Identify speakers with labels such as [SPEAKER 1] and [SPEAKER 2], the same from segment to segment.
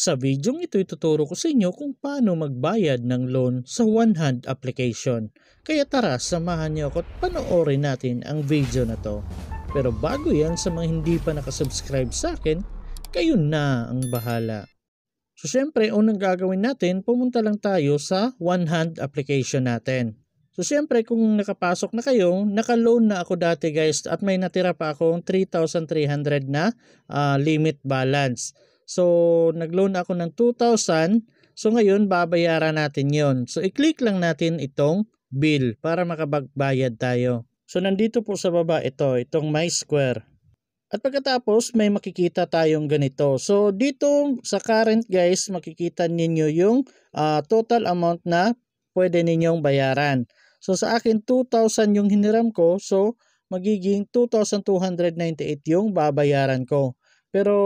[SPEAKER 1] Sa videong ito ituturo ko sa inyo kung paano magbayad ng loan sa one hand application. Kaya tara samahan niyo ako at panoorin natin ang video na to. Pero bago yan sa mga hindi pa nakasubscribe sa akin, kayo na ang bahala. So syempre unang gagawin natin pumunta lang tayo sa one hand application natin. So syempre kung nakapasok na kayo, naka-loan na ako dati guys at may natira pa akong 3,300 na uh, limit balance. So, nag-loan ako ng 2,000. So, ngayon, babayaran natin yon. So, i-click lang natin itong bill para makabagbayad tayo. So, nandito po sa baba ito, itong My Square. At pagkatapos, may makikita tayong ganito. So, dito sa current guys, makikita ninyo yung uh, total amount na pwede ninyong bayaran. So, sa akin, 2,000 yung hiniram ko. So, magiging 2,298 yung babayaran ko. Pero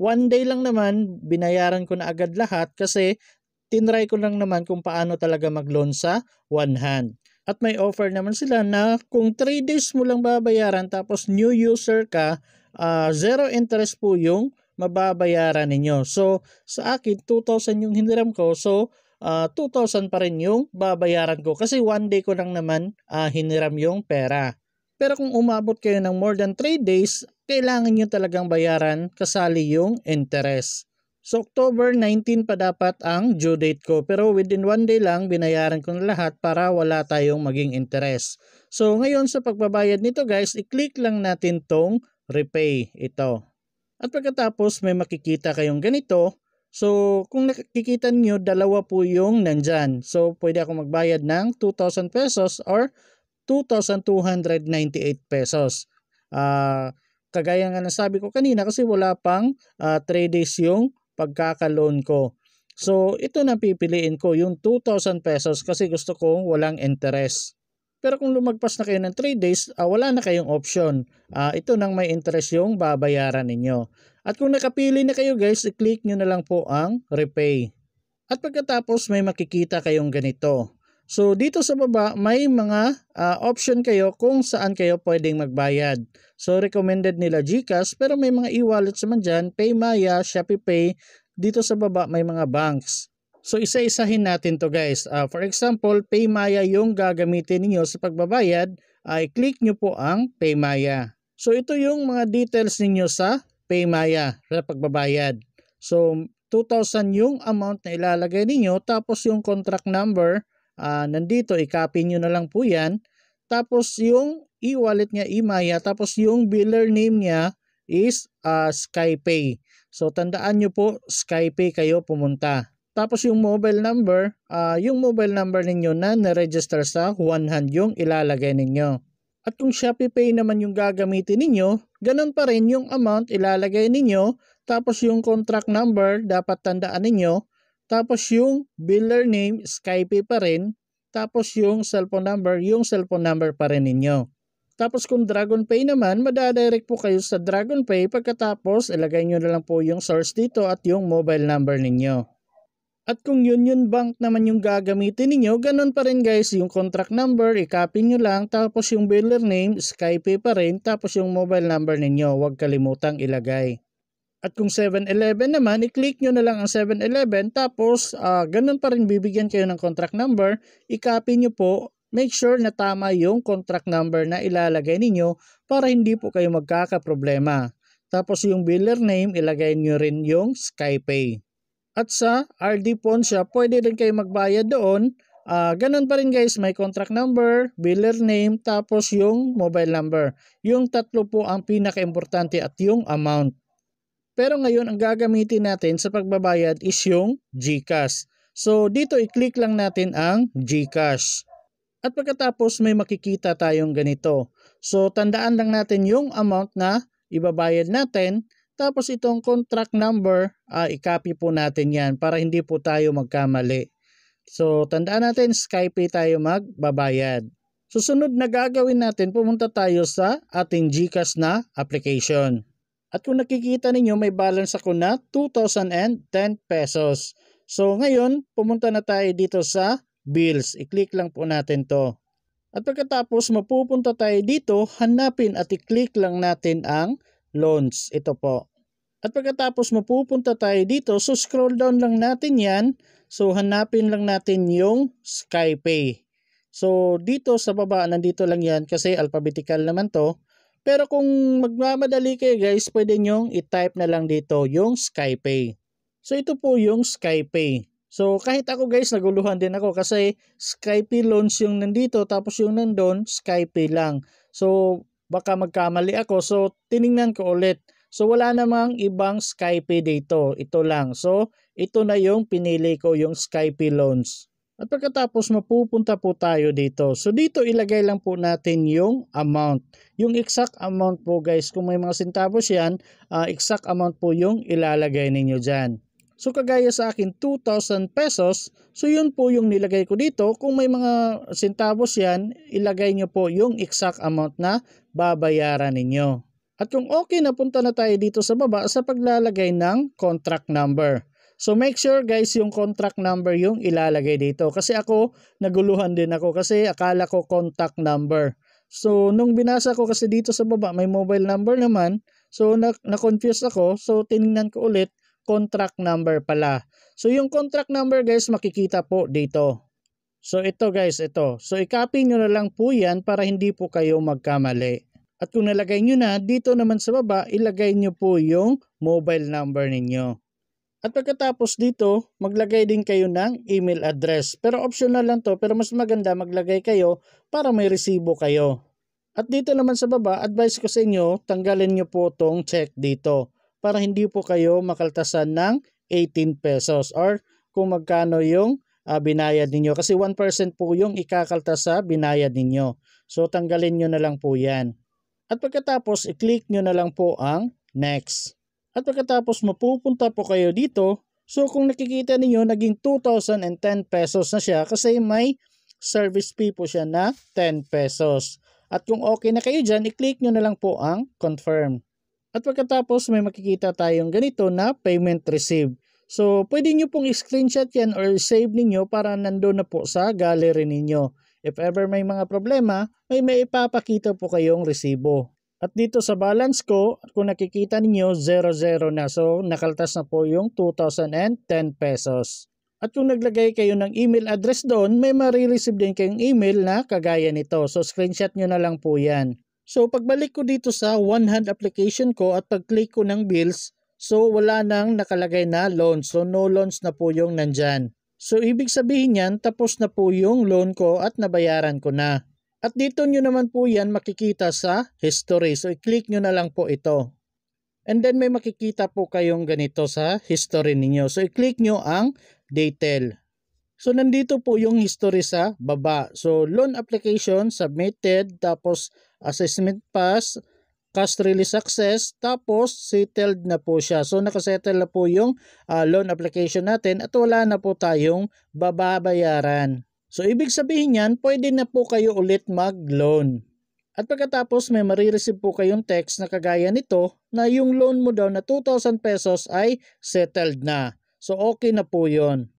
[SPEAKER 1] one day lang naman, binayaran ko na agad lahat kasi tinry ko lang naman kung paano talaga mag-loan sa one hand. At may offer naman sila na kung 3 days mo lang babayaran tapos new user ka, uh, zero interest po yung mababayaran ninyo. So sa akin, 2,000 yung hiniram ko. So uh, ah, 2,000 pa rin yung babayaran ko kasi one day ko lang naman uh, hiniram yung pera. Pero kung umabot kayo ng more than 3 days, kailangan nyo talagang bayaran kasali yung interest. So October 19 pa dapat ang due date ko pero within 1 day lang binayaran ko na lahat para wala tayong maging interest. So ngayon sa pagbabayad nito guys, i-click lang natin tong repay ito. At pagkatapos may makikita kayong ganito. So kung nakikita niyo dalawa po yung nandyan. So pwede ako magbayad ng 2,000 pesos or 2,298 pesos. Uh, kagaya nga nasabi ko kanina kasi wala pang uh, ah, 3 days yung pagkakaloan ko. So ito na pipiliin ko yung 2,000 pesos kasi gusto kong walang interest. Pero kung lumagpas na kayo ng 3 days, uh, wala na kayong option. Uh, ito nang may interest yung babayaran ninyo. At kung nakapili na kayo guys, i-click nyo na lang po ang repay. At pagkatapos may makikita kayong ganito. So dito sa baba may mga uh, option kayo kung saan kayo pwedeng magbayad. So recommended nila GCash pero may mga e-wallets naman dyan, Paymaya, ShopeePay, Dito sa baba may mga banks. So isa-isahin natin to guys. Uh, for example, Paymaya yung gagamitin niyo sa pagbabayad ay uh, click nyo po ang Paymaya. So ito yung mga details ninyo sa Paymaya sa pagbabayad. So 2,000 yung amount na ilalagay ninyo tapos yung contract number uh, nandito, i-copy nyo na lang po yan. Tapos yung e-wallet niya, e-maya, tapos yung biller name niya is uh, SkyPay. So tandaan nyo po, SkyPay kayo pumunta. Tapos yung mobile number, uh, yung mobile number ninyo na na-register sa one hand yung ilalagay ninyo. At kung Shopee Pay naman yung gagamitin ninyo, ganun pa rin yung amount ilalagay ninyo. Tapos yung contract number, dapat tandaan ninyo, tapos yung biller name, Skype pa rin. Tapos yung cellphone number, yung cellphone number pa rin ninyo. Tapos kung Dragon Pay naman, madadirect po kayo sa Dragon Pay pagkatapos ilagay nyo na lang po yung source dito at yung mobile number ninyo. At kung Union Bank naman yung gagamitin ninyo, ganun pa rin guys yung contract number, i-copy nyo lang, tapos yung biller name, Skype pa rin, tapos yung mobile number ninyo, huwag kalimutang ilagay. At kung 7-Eleven naman, i-click nyo na lang ang 7-Eleven tapos uh, ganun pa rin bibigyan kayo ng contract number, i-copy nyo po, make sure na tama yung contract number na ilalagay ninyo para hindi po kayo magkakaproblema. Tapos yung biller name, ilagay nyo rin yung SkyPay. At sa RD Pawn pwede rin kayo magbayad doon. Uh, ganun pa rin guys, may contract number, biller name, tapos yung mobile number. Yung tatlo po ang pinaka-importante at yung amount. Pero ngayon ang gagamitin natin sa pagbabayad is yung GCash. So dito i-click lang natin ang GCash. At pagkatapos may makikita tayong ganito. So tandaan lang natin yung amount na ibabayad natin. Tapos itong contract number, uh, i-copy po natin yan para hindi po tayo magkamali. So tandaan natin Skype tayo magbabayad. Susunod na gagawin natin, pumunta tayo sa ating GCash na application. At kung nakikita ninyo, may balance ako na 2,010 pesos. So ngayon, pumunta na tayo dito sa bills. I-click lang po natin to. At pagkatapos, mapupunta tayo dito, hanapin at i-click lang natin ang loans. Ito po. At pagkatapos, mapupunta tayo dito. So scroll down lang natin yan. So hanapin lang natin yung Skypay. So dito sa baba, nandito lang yan kasi alphabetical naman to. Pero kung magmamadali kayo guys, pwede nyong i-type na lang dito yung SkyPay. So ito po yung SkyPay. So kahit ako guys, naguluhan din ako kasi SkyPay loans yung nandito tapos yung nandun, SkyPay lang. So baka magkamali ako. So tiningnan ko ulit. So wala namang ibang SkyPay dito. Ito lang. So ito na yung pinili ko yung SkyPay loans. At pagkatapos mapupunta po tayo dito. So dito ilagay lang po natin yung amount. Yung exact amount po guys, kung may mga centavos yan, uh, exact amount po yung ilalagay ninyo dyan. So kagaya sa akin 2,000 pesos, so yun po yung nilagay ko dito. Kung may mga centavos yan, ilagay nyo po yung exact amount na babayaran ninyo. At kung okay, napunta na tayo dito sa baba sa paglalagay ng contract number. So make sure guys yung contract number yung ilalagay dito. Kasi ako naguluhan din ako kasi akala ko contact number. So nung binasa ko kasi dito sa baba may mobile number naman. So na-confuse na ako. So tiningnan ko ulit contract number pala. So yung contract number guys makikita po dito. So ito guys, ito. So i-copy nyo na lang po yan para hindi po kayo magkamali. At kung nalagay nyo na, dito naman sa baba, ilagay nyo po yung mobile number ninyo. At pagkatapos dito, maglagay din kayo ng email address. Pero optional lang to, pero mas maganda maglagay kayo para may resibo kayo. At dito naman sa baba, advice ko sa inyo, tanggalin nyo po tong check dito para hindi po kayo makaltasan ng 18 pesos or kung magkano yung uh, binayad ninyo. Kasi 1% po yung ikakaltas sa binayad ninyo. So tanggalin nyo na lang po yan. At pagkatapos, i-click nyo na lang po ang next. At pagkatapos mapupunta po kayo dito, so kung nakikita niyo naging 2,010 pesos na siya kasi may service fee po siya na 10 pesos. At kung okay na kayo dyan, i-click nyo na lang po ang confirm. At pagkatapos may makikita tayong ganito na payment received. So, pwede nyo pong screenshot yan or save ninyo para nandoon na po sa gallery ninyo. If ever may mga problema, may maipapakita po kayong resibo. At dito sa balance ko, kung nakikita ninyo, 00 na. So, nakaltas na po yung 2,010 pesos. At kung naglagay kayo ng email address doon, may marireceive din kayong email na kagaya nito. So, screenshot nyo na lang po yan. So, pagbalik ko dito sa one-hand application ko at pag-click ko ng bills, so wala nang nakalagay na loan. So, no loans na po yung nandyan. So, ibig sabihin yan, tapos na po yung loan ko at nabayaran ko na. At dito nyo naman po yan makikita sa history. So i-click nyo na lang po ito. And then may makikita po kayong ganito sa history ninyo. So i-click nyo ang detail. So nandito po yung history sa baba. So loan application submitted, tapos assessment pass, cash release success, tapos settled na po siya. So nakasettle na po yung uh, loan application natin at wala na po tayong bababayaran. So ibig sabihin niyan, pwede na po kayo ulit mag-loan. At pagkatapos may marireceive po kayong text na kagaya nito na yung loan mo daw na 2,000 pesos ay settled na. So okay na po yon.